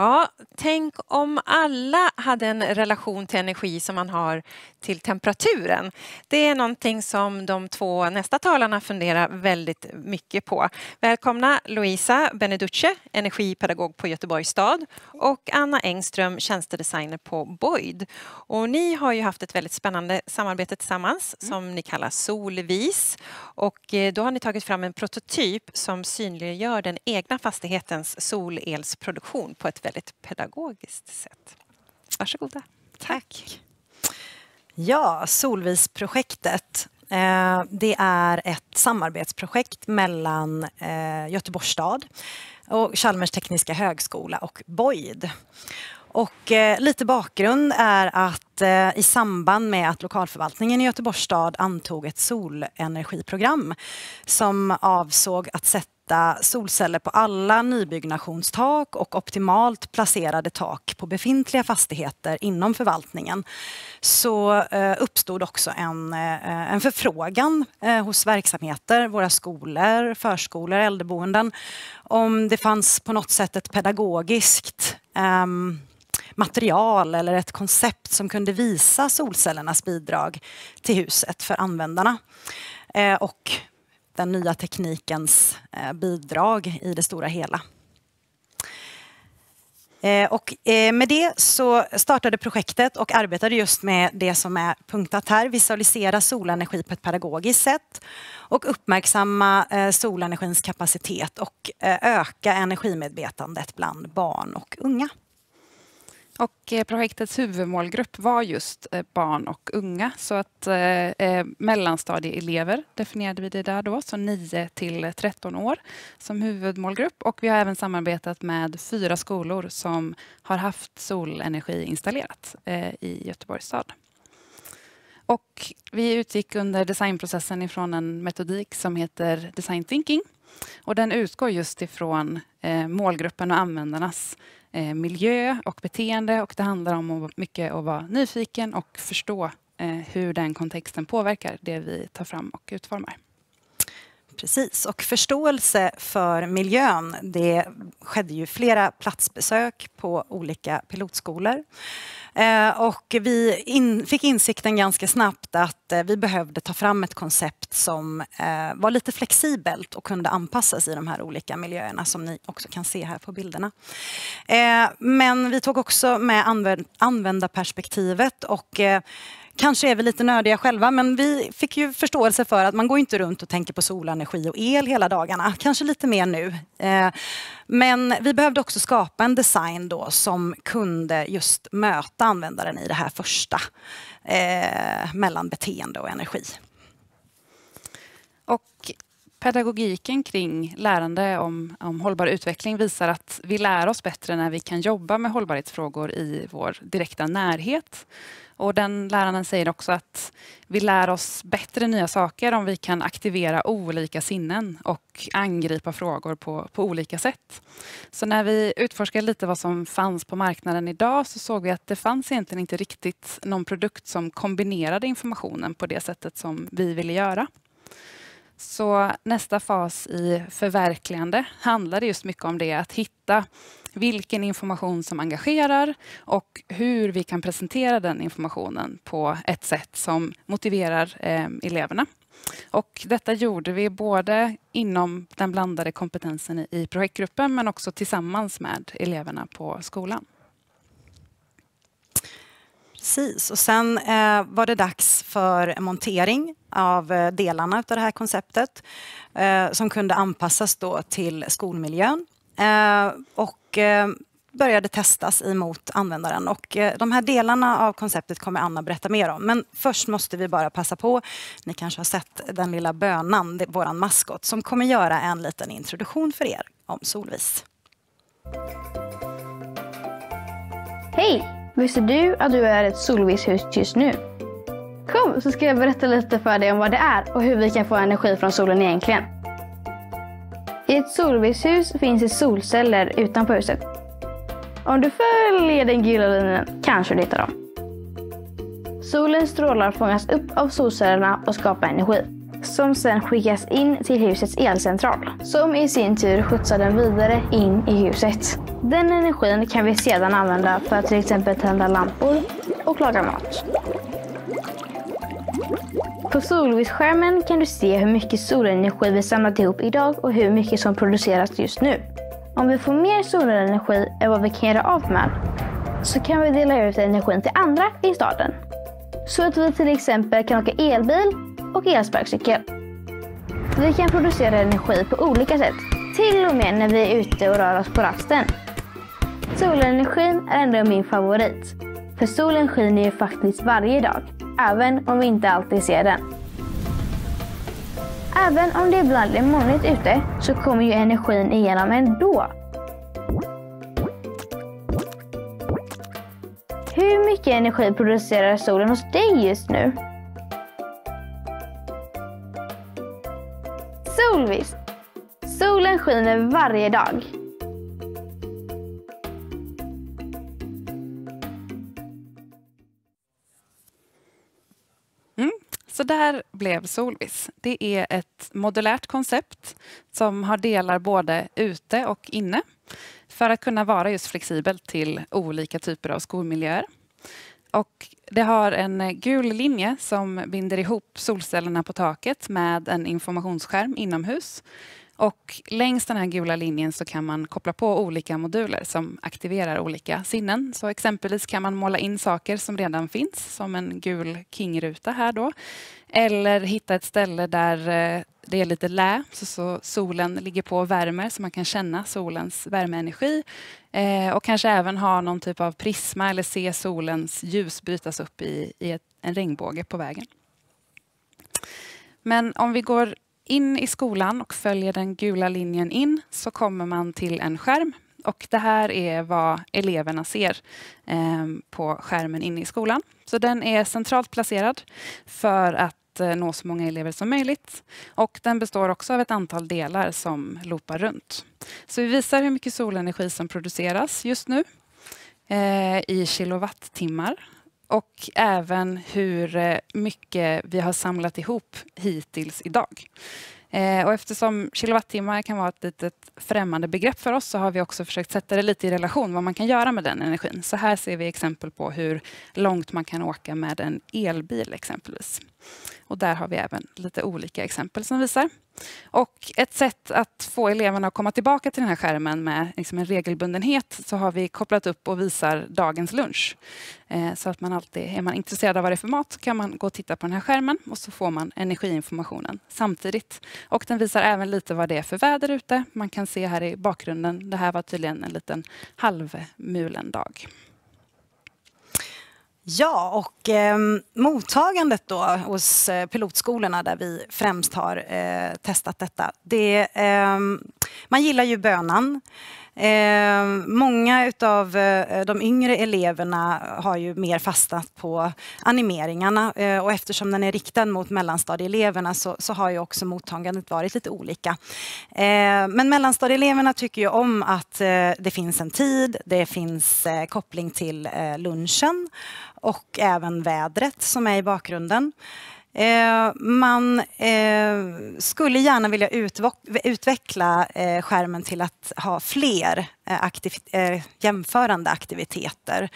Ja, tänk om alla hade en relation till energi som man har till temperaturen. Det är någonting som de två nästa talarna funderar väldigt mycket på. Välkomna Louisa Beneducce, energipedagog på Göteborgs stad och Anna Engström, tjänstedesigner på Boyd. Och ni har ju haft ett väldigt spännande samarbete tillsammans mm. som ni kallar Solvis. Och eh, då har ni tagit fram en prototyp som synliggör den egna fastighetens solelsproduktion på ett väldigt pedagogiskt sätt. Varsågoda. Tack. Ja, Solvisprojektet. Eh, det är ett samarbetsprojekt mellan eh, Göteborgs stad och Chalmers tekniska högskola och Boyd. Och eh, lite bakgrund är att eh, i samband med att lokalförvaltningen i Göteborgs stad antog ett solenergiprogram som avsåg att sätta solceller på alla nybyggnationstak och optimalt placerade tak på befintliga fastigheter inom förvaltningen så eh, uppstod också en, en förfrågan hos verksamheter, våra skolor, förskolor, äldreboenden om det fanns på något sätt ett pedagogiskt um, material eller ett koncept som kunde visa solcellernas bidrag till huset för användarna. Eh, och den nya teknikens eh, bidrag i det stora hela. Eh, och med det så startade projektet och arbetade just med det som är punktat här, visualisera solenergi på ett pedagogiskt sätt och uppmärksamma solenergins kapacitet och öka energimedvetandet bland barn och unga. Och eh, projektets huvudmålgrupp var just eh, barn och unga. Så att eh, eh, mellanstadieelever definierade vi det där då, så 9 till 13 år som huvudmålgrupp. Och vi har även samarbetat med fyra skolor som har haft solenergi installerat eh, i Göteborgs stad. Och vi utgick under designprocessen ifrån en metodik som heter design thinking och den utgår just ifrån eh, målgruppen och användarnas eh, miljö och beteende. Och det handlar om mycket att vara nyfiken och förstå eh, hur den kontexten påverkar det vi tar fram och utformar. Precis, och förståelse för miljön, det skedde ju flera platsbesök på olika pilotskolor. Eh, och vi in, fick insikten ganska snabbt att eh, vi behövde ta fram ett koncept som eh, var lite flexibelt och kunde anpassas i de här olika miljöerna som ni också kan se här på bilderna. Men vi tog också med använd, användarperspektivet och kanske är vi lite nördiga själva, men vi fick ju förståelse för att man går inte runt och tänker på solenergi och el hela dagarna. Kanske lite mer nu. Eh, men vi behövde också skapa en design då som kunde just möta användaren i det här första eh, mellan beteende och energi. Och pedagogiken kring lärande om, om, hållbar utveckling visar att vi lär oss bättre när vi kan jobba med hållbarhetsfrågor i vår direkta närhet. Och den läraren säger också att vi lär oss bättre nya saker om vi kan aktivera olika sinnen och angripa frågor på, på olika sätt. Så när vi utforskade lite vad som fanns på marknaden idag så såg vi att det fanns egentligen inte riktigt någon produkt som kombinerade informationen på det sättet som vi ville göra. Så nästa fas i förverkligande handlade just mycket om det, att hitta vilken information som engagerar och hur vi kan presentera den informationen på ett sätt som motiverar eh, eleverna. Och detta gjorde vi både inom den blandade kompetensen i projektgruppen men också tillsammans med eleverna på skolan. Precis, och sen eh, var det dags för montering av eh, delarna av det här konceptet eh, som kunde anpassas då till skolmiljön eh, och eh, började testas emot användaren. Och eh, de här delarna av konceptet kommer Anna berätta mer om. Men först måste vi bara passa på, ni kanske har sett den lilla bönan, vår maskot, som kommer göra en liten introduktion för er om Solvis. Hej! Visste du att du är ett solvischhus just nu? Kom så ska jag berätta lite för dig om vad det är och hur vi kan få energi från solen egentligen. I ett solvischhus finns det solceller utanpå huset. Om du följer den gula linjen kanske du hittar dem. Solens strålar fångas upp av solcellerna och skapar energi som sedan skickas in till husets elcentral som i sin tur skjutsar den vidare in i huset. Den energin kan vi sedan använda för att till exempel tända lampor och laga mat. På solvis kan du se hur mycket solenergi vi samlat ihop idag och hur mycket som produceras just nu. Om vi får mer solenergi än vad vi kan göra av med så kan vi dela ut energin till andra i staden. Så att vi till exempel kan åka elbil och elsparkcykel. Vi kan producera energi på olika sätt, till och med när vi är ute och rör oss på rasten. Solenergin är ändå min favorit. För solen skiner ju faktiskt varje dag, även om vi inte alltid ser den. Även om det ibland är molnigt ute så kommer ju energin igenom ändå. Hur mycket energi producerar solen hos dig just nu? Solvis! Solen skiner varje dag. där blev Solvis. Det är ett modulärt koncept som har delar både ute och inne för att kunna vara just flexibelt till olika typer av skolmiljöer. Och det har en gul linje som binder ihop solcellerna på taket med en informationsskärm inomhus och längs den här gula linjen så kan man koppla på olika moduler som aktiverar olika sinnen. Så exempelvis kan man måla in saker som redan finns, som en gul kingruta här då. Eller hitta ett ställe där eh, det är lite lä, så, så solen ligger på och värmer så man kan känna solens värmeenergi. Eh, och kanske även ha någon typ av prisma eller se solens ljus brytas upp i, i ett, en regnbåge på vägen. Men om vi går in i skolan och följer den gula linjen in så kommer man till en skärm. Och det här är vad eleverna ser ehm, på skärmen inne i skolan. Så den är centralt placerad för att eh, nå så många elever som möjligt. Och den består också av ett antal delar som loopar runt. Så vi visar hur mycket solenergi som produceras just nu eh, i kilowattimmar och även hur eh, mycket vi har samlat ihop hittills idag. Eh, och eftersom kilowattimmar kan vara ett litet främmande begrepp för oss så har vi också försökt sätta det lite i relation vad man kan göra med den energin. Så här ser vi exempel på hur långt man kan åka med en elbil exempelvis. Och där har vi även lite olika exempel som visar. Och ett sätt att få eleverna att komma tillbaka till den här skärmen med liksom en regelbundenhet så har vi kopplat upp och visar dagens lunch. Eh, så att man alltid, är man intresserad av vad det är för mat kan man gå och titta på den här skärmen och så får man energiinformationen samtidigt. Och den visar även lite vad det är för väder ute. Man kan se här i bakgrunden, det här var tydligen en liten halvmulen dag. Ja, och eh, mottagandet då hos eh, pilotskolorna där vi främst har eh, testat detta. Det, ehm, man gillar ju bönan. Eh, många av eh, de yngre eleverna har ju mer fastnat på animeringarna eh, och eftersom den är riktad mot mellanstadieeleverna så, så har ju också mottagandet varit lite olika. Eh, men mellanstadieeleverna tycker ju om att eh, det finns en tid, det finns eh, koppling till lunchen och även vädret som är i bakgrunden. Eh, man eh, skulle gärna vilja utveckla eh, skärmen till att ha fler aktiv jämförande aktiviteter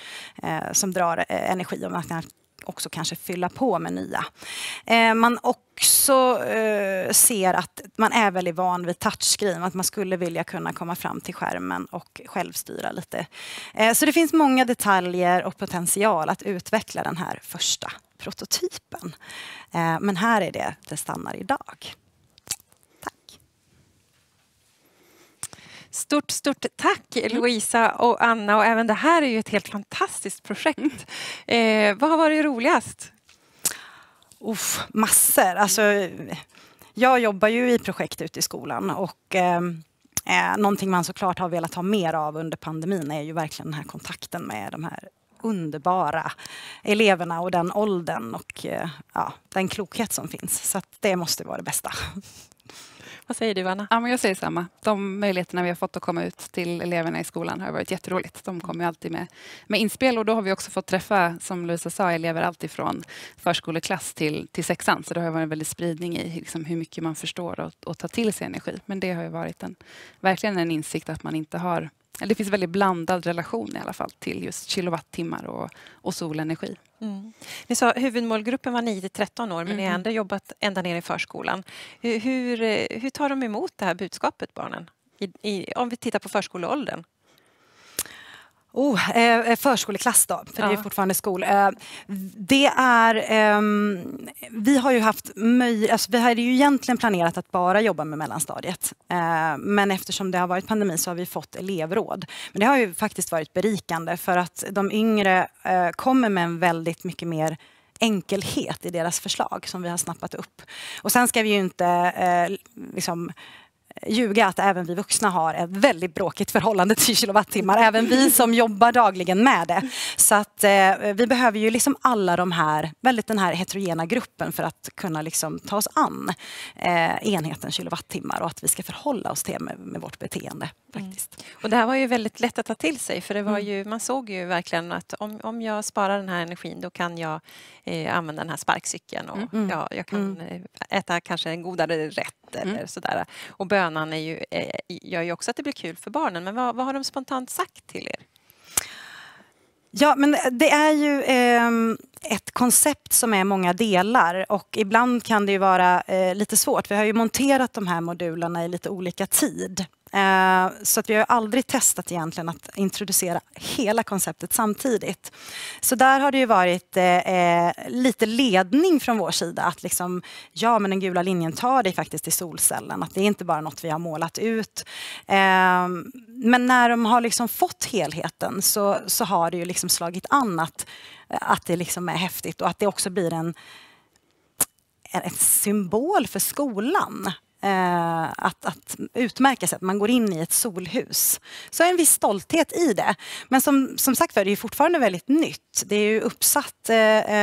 som drar energi och man kan också kanske fylla på med nya. man också ser att man är väldigt van vid touchscreen, att man skulle vilja kunna komma fram till skärmen och självstyra lite. så det finns många detaljer och potential att utveckla den här första prototypen. Eh, men här är det det stannar idag. Tack. Stort, stort tack mm. Louisa och Anna och även det här är ju ett helt fantastiskt projekt. Mm. Eh, vad har varit roligast? Uff, massor. Alltså, jag jobbar ju i projekt ute i skolan och eh, eh, någonting man såklart har velat ha mer av under pandemin är ju verkligen den här kontakten med de här underbara eleverna och den åldern och eh, ja, den klokhet som finns. Så det måste vara det bästa. Vad säger du, Anna? Ja, jag säger samma. De möjligheterna vi har fått att komma ut till eleverna i skolan har varit jätteroligt. De kommer alltid med, med inspel och då har vi också fått träffa, som Luisa sa, elever alltifrån förskoleklass till, till sexan. Så det har varit en väldig spridning i liksom, hur mycket man förstår och, och tar till sig energi. Men det har varit en, verkligen en insikt att man inte har eller det finns en väldigt blandad relation i alla fall till just kilowattimmar och, och solenergi. Mm. Ni sa huvudmålgruppen var 9 till 13 år men mm. ni har ändå jobbat ända ner i förskolan. Hur, hur, eh, hur tar de emot det här budskapet, barnen? I, i, om vi tittar på förskoleåldern? Oh, eh, eh, förskoleklass då, för ja. det är fortfarande skol. Eh, det är, eh, vi har ju haft möj, alltså vi hade ju egentligen planerat att bara jobba med mellanstadiet. Eh, men eftersom det har varit pandemi så har vi fått elevråd. Men det har ju faktiskt varit berikande för att de yngre eh, kommer med en väldigt mycket mer enkelhet i deras förslag som vi har snappat upp. Och sen ska vi ju inte liksom, ljuga att även vi vuxna har ett väldigt bråkigt förhållande till kilowattimmar. Även vi som jobbar dagligen med det. Så att eh, vi behöver ju liksom alla de här, väldigt den här heterogena gruppen för att kunna liksom ta oss an eh, enheten kilowattimmar och att vi ska förhålla oss till med, med vårt beteende. Mm. Faktiskt. Mm. Och det här var ju väldigt lätt att ta till sig för det var mm. ju, man såg ju verkligen att om, om jag sparar den här energin då kan jag eh, använda den här sparkcykeln och mm. mm ja, jag kan eh, äta kanske en godare rätt eller sådär. Och bön coronan är ju, eh, gör ju också att det blir kul för barnen. Men vad, vad har de spontant sagt till er? Ja, men det är ju eh, ett koncept som är många delar och ibland kan det ju vara eh, lite svårt. Vi har ju monterat de här modulerna i lite olika tid. Eh, så att vi har aldrig testat egentligen att introducera hela konceptet samtidigt. Så där har det ju varit eh, eh, lite ledning från vår sida att liksom, ja men den gula linjen tar dig faktiskt till solcellen, att det är inte bara något vi har målat ut. Ehm, men när de har liksom fått helheten så, så har det ju liksom slagit an att, att det liksom är häftigt och att det också blir en en symbol för skolan eh, att, att utmärka sig, att man går in i ett solhus. Så en viss stolthet i det. Men som, som sagt var, det är fortfarande väldigt nytt. Det är ju uppsatt eh,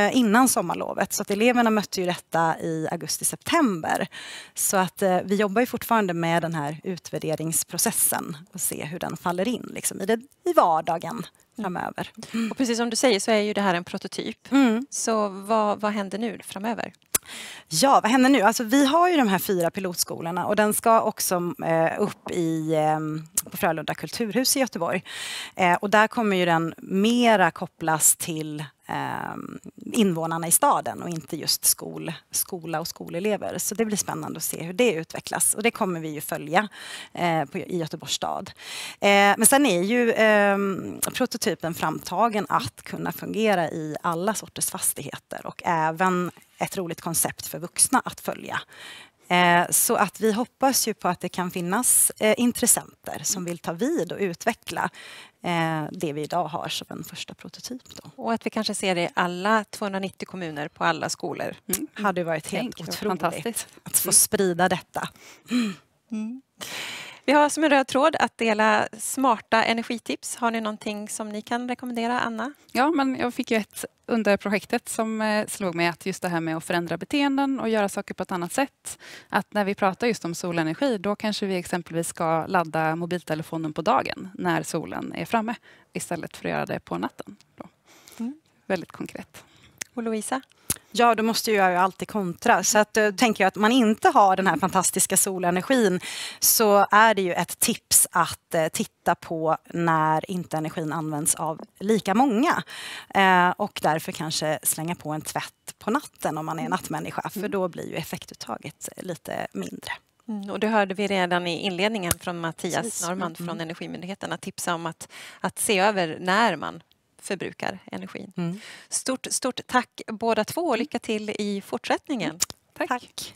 eh, innan sommarlovet så att eleverna mötte ju detta i augusti-september. Så att eh, vi jobbar ju fortfarande med den här utvärderingsprocessen och se hur den faller in liksom, i, det, i vardagen framöver. Mm. Och precis som du säger så är ju det här en prototyp. Mm. Så vad, vad händer nu framöver? Ja, vad händer nu? Alltså, vi har ju de här fyra pilotskolorna och den ska också eh, upp i, eh, på Frölunda kulturhus i Göteborg. Eh, och där kommer ju den mera kopplas till ehm, invånarna i staden och inte just skol, skola och skolelever. Så det blir spännande att se hur det utvecklas och det kommer vi ju följa eh, på, i Göteborgs stad. Eh, men sen är ju eh, prototypen framtagen att kunna fungera i alla sorters fastigheter och även ett roligt koncept för vuxna att följa. Eh, så att vi hoppas ju på att det kan finnas eh, intressenter som vill ta vid och utveckla eh, det vi idag har som en första prototyp. Då. Och att vi kanske ser det i alla 290 kommuner på alla skolor. Mm. hade varit helt Tänk, otroligt att få sprida detta. Mm. Vi har som en röd tråd att dela smarta energitips. Har ni någonting som ni kan rekommendera, Anna? Ja, men jag fick ju ett under projektet som eh, slog mig att just det här med att förändra beteenden och göra saker på ett annat sätt. Att när vi pratar just om solenergi, då kanske vi exempelvis ska ladda mobiltelefonen på dagen när solen är framme istället för att göra det på natten. Mm. Väldigt konkret. Och Louisa? Ja, då måste jag ju alltid kontra. Så att, eh, tänker jag att man inte har den här fantastiska solenergin så är det ju ett tips att eh, titta på när inte energin används av lika många. Eh, och därför kanske slänga på en tvätt på natten om man är mm. nattmänniska, för mm. då blir ju effektuttaget eh, lite mindre. Mm, och det hörde vi redan i inledningen från Mattias Norman från Energimyndigheten att tipsa om att, att se över när man förbrukar energin. Mm. Stort, stort tack båda två och mm. lycka till i fortsättningen. Mm. tack. tack.